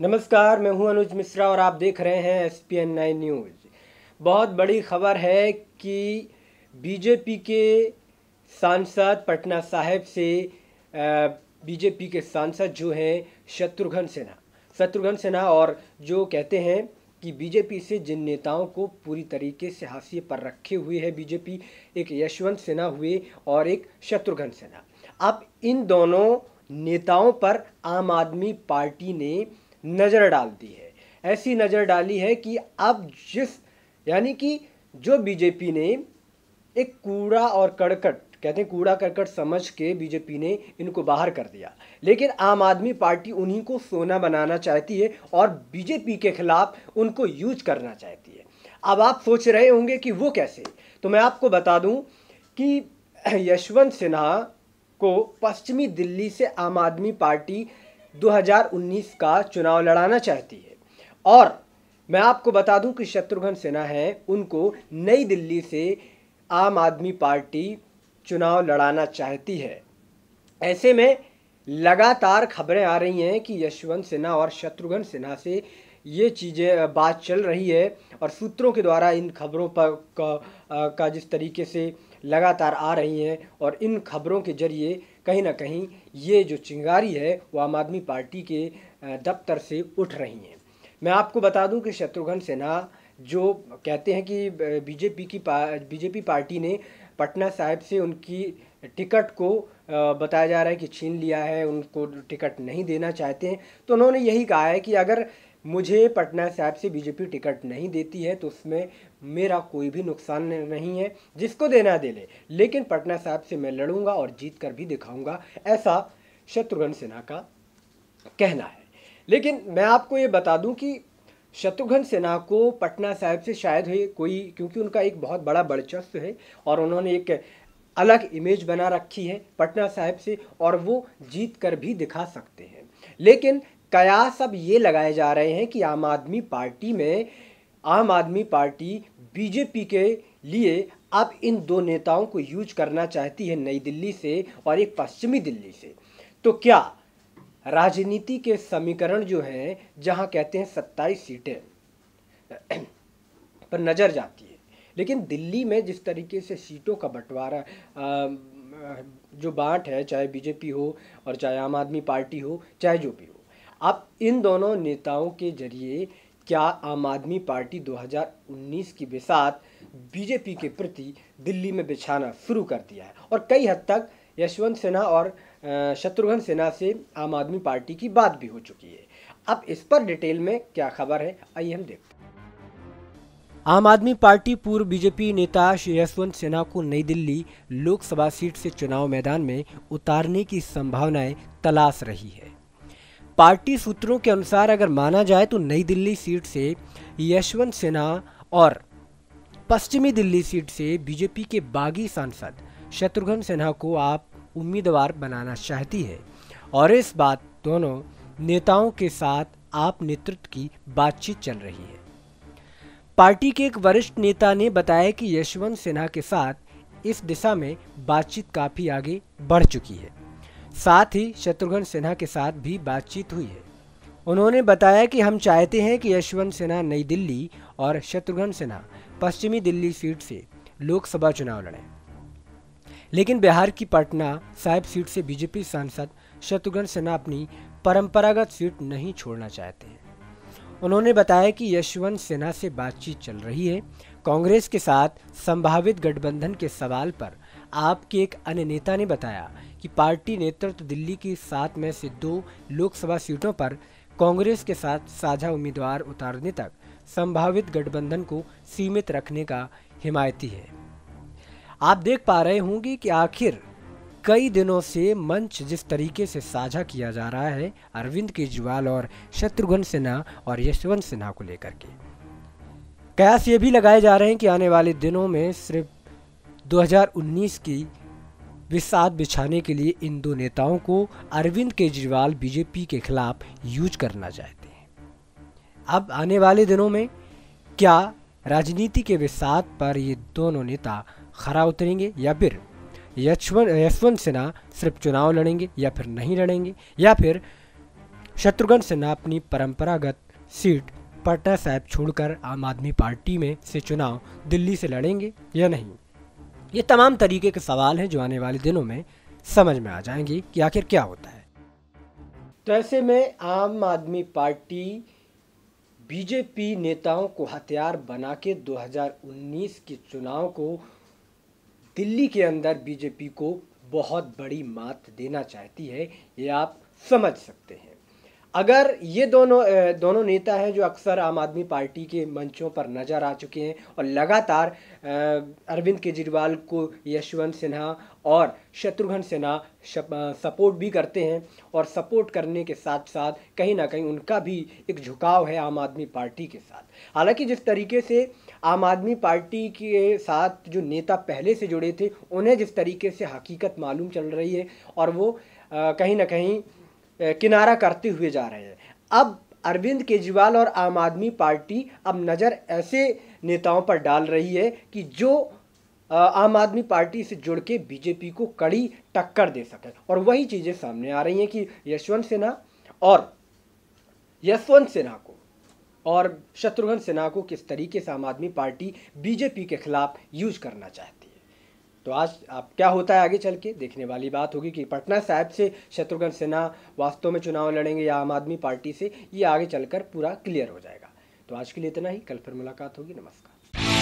नमस्कार मैं हूं अनुज मिश्रा और आप देख रहे हैं S P N nine news बहुत बड़ी खबर है कि बीजेपी के सांसद पटना साहिब से बीजेपी के सांसद जो हैं शत्रुघ्न सिन्हा शत्रुघ्न सिन्हा और जो कहते हैं कि बीजेपी से जिन नेताओं को पूरी तरीके से हाशिए पर रखे हुए है बीजेपी एक यशवंत सिन्हा हुए और एक शत्रुघ्न सिन्हा अब इन दोनों नेताओं पर आम आदमी पार्टी ने नज़र डाल दी है ऐसी नज़र डाली है कि अब जिस यानी कि जो बीजेपी ने एक कूड़ा और कड़कट कहते हैं कूड़ा करकट समझ के बीजेपी ने इनको बाहर कर दिया लेकिन आम आदमी पार्टी उन्हीं को सोना बनाना चाहती है और बीजेपी के खिलाफ उनको यूज करना चाहती है अब आप सोच रहे होंगे कि वो कैसे तो मैं आपको बता दूं कि यशवंत सिन्हा को पश्चिमी दिल्ली से आम आदमी पार्टी 2019 का चुनाव लड़ाना चाहती है और मैं आपको बता दूं कि शत्रुघ्न सिन्हा हैं उनको नई दिल्ली से आम आदमी पार्टी चुनाव लड़ाना चाहती है ऐसे में लगातार खबरें आ रही हैं कि यशवंत सिन्हा और शत्रुघ्न सिन्हा से ये चीज़ें बात चल रही है और सूत्रों के द्वारा इन खबरों पर का, का जिस तरीके से लगातार आ रही हैं और इन खबरों के ज़रिए कहीं ना कहीं ये जो चिंगारी है वो आम आदमी पार्टी के दफ्तर से उठ रही हैं मैं आपको बता दूं कि शत्रुघ्न सिन्हा जो कहते हैं कि बीजेपी की पा, बीजेपी पार्टी ने पटना साहिब से उनकी टिकट को बताया जा रहा है कि छीन लिया है उनको टिकट नहीं देना चाहते हैं तो उन्होंने यही कहा है कि अगर मुझे पटना साहब से बीजेपी टिकट नहीं देती है तो उसमें मेरा कोई भी नुकसान नहीं है जिसको देना दे ले। लेकिन पटना साहब से मैं लड़ूंगा और जीत कर भी दिखाऊंगा ऐसा शत्रुघ्न सिन्हा का कहना है लेकिन मैं आपको ये बता दूं कि शत्रुघ्न सिन्हा को पटना साहब से शायद है कोई क्योंकि उनका एक बहुत बड़ा वर्चस्व है और उन्होंने एक अलग इमेज बना रखी है पटना साहब से और वो जीत कर भी दिखा सकते हैं लेकिन कयास अब ये लगाए जा रहे हैं कि आम आदमी पार्टी में आम आदमी पार्टी बीजेपी के लिए अब इन दो नेताओं को यूज करना चाहती है नई दिल्ली से और एक पश्चिमी दिल्ली से तो क्या राजनीति के समीकरण जो हैं जहां कहते हैं सत्ताईस सीटें पर नज़र जाती है लेकिन दिल्ली में जिस तरीके से सीटों का बंटवारा जो बांट है चाहे बीजेपी हो और चाहे आम आदमी पार्टी हो चाहे जो भी हो अब इन दोनों नेताओं के जरिए क्या आम आदमी पार्टी 2019 की बिसात बीजेपी के प्रति दिल्ली में बिछाना शुरू कर दिया है और कई हद तक यशवंत सिन्हा और शत्रुघ्न सिन्हा से आम आदमी पार्टी की बात भी हो चुकी है अब इस पर डिटेल में क्या खबर है आइए हम देखते हैं आम आदमी पार्टी पूर्व बीजेपी नेता यशवंत सिन्हा को नई दिल्ली लोकसभा सीट से चुनाव मैदान में उतारने की संभावनाएं तलाश रही है पार्टी सूत्रों के अनुसार अगर माना जाए तो नई दिल्ली सीट से यशवंत सिन्हा और पश्चिमी दिल्ली सीट से बीजेपी के बागी सांसद शत्रुघ्न सिन्हा को आप उम्मीदवार बनाना चाहती है और इस बात दोनों नेताओं के साथ आप नेतृत्व की बातचीत चल रही है पार्टी के एक वरिष्ठ नेता ने बताया कि यशवंत सिन्हा के साथ इस दिशा में बातचीत काफ़ी आगे बढ़ चुकी है साथ ही शत्रुघ्न सिन्हा के साथ भी बातचीत हुई है उन्होंने बताया कि हम चाहते हैं कि यशवंत सिन्हा नई दिल्ली और शत्रुघ्न सिन्हा पश्चिमी दिल्ली सीट से लोकसभा चुनाव लड़ें लेकिन बिहार की पटना साहिब सीट से बीजेपी सांसद शत्रुघ्न सिन्हा अपनी परंपरागत सीट नहीं छोड़ना चाहते हैं उन्होंने बताया कि यशवंत सिन्हा से बातचीत चल रही है कांग्रेस के साथ संभावित गठबंधन के सवाल पर आप के एक अन्य नेता ने बताया कि पार्टी नेतृत्व दिल्ली की सात में से दो लोकसभा सीटों पर कांग्रेस के साथ साझा उम्मीदवार उतारने तक संभावित गठबंधन को सीमित रखने का हिमायती है आप देख पा रहे होंगे कि आखिर कई दिनों से मंच जिस तरीके से साझा किया जा रहा है अरविंद केजरीवाल और शत्रुघ्न सिन्हा और यशवंत सिन्हा को लेकर के कयास ये भी लगाए जा रहे हैं कि आने वाले दिनों में सिर्फ 2019 की विसाद बिछाने के लिए इन दो नेताओं को अरविंद केजरीवाल बीजेपी के खिलाफ यूज करना चाहते हैं अब आने वाले दिनों में क्या राजनीति के विसाद पर ये दोनों नेता खरा उतरेंगे या फिर यशवंत यशवंत सिन्हा सिर्फ चुनाव लड़ेंगे या फिर नहीं लड़ेंगे या फिर शत्रुघ्न सिन्हा अपनी परंपरागत सीट पटना साहब छोड़कर आम आदमी पार्टी में से चुनाव दिल्ली से लड़ेंगे या नहीं ये तमाम तरीके के सवाल हैं जो आने वाले दिनों में समझ में आ जाएंगे कि आखिर क्या होता है तो ऐसे में आम आदमी पार्टी बीजेपी नेताओं को हथियार बना के 2019 के चुनाव को दिल्ली के अंदर बीजेपी को बहुत बड़ी मात देना चाहती है ये आप समझ सकते हैं अगर ये दोनों दोनों नेता हैं जो अक्सर आम आदमी पार्टी के मंचों पर नज़र आ चुके हैं और लगातार अरविंद केजरीवाल को यशवंत सिन्हा और शत्रुघ्न सिन्हा सपोर्ट भी करते हैं और सपोर्ट करने के साथ साथ कहीं ना कहीं उनका भी एक झुकाव है आम आदमी पार्टी के साथ हालांकि जिस तरीके से आम आदमी पार्टी के साथ जो नेता पहले से जुड़े थे उन्हें जिस तरीके से हकीकत मालूम चल रही है और वो कहीं ना कहीं किनारा करते हुए जा रहे हैं अब अरविंद केजरीवाल और आम आदमी पार्टी अब नज़र ऐसे नेताओं पर डाल रही है कि जो आम आदमी पार्टी से जुड़ के बीजेपी को कड़ी टक्कर दे सके और वही चीज़ें सामने आ रही हैं कि यशवंत सिन्हा और यशवंत सिन्हा को और शत्रुघ्न सिन्हा को किस तरीके से आम आदमी पार्टी बीजेपी के खिलाफ यूज करना चाहती तो आज आप क्या होता है आगे चल के देखने वाली बात होगी कि पटना साहिब से शत्रुघ्न सिन्हा वास्तव में चुनाव लड़ेंगे या आम आदमी पार्टी से ये आगे चलकर पूरा क्लियर हो जाएगा तो आज के लिए इतना ही कल फिर मुलाकात होगी नमस्कार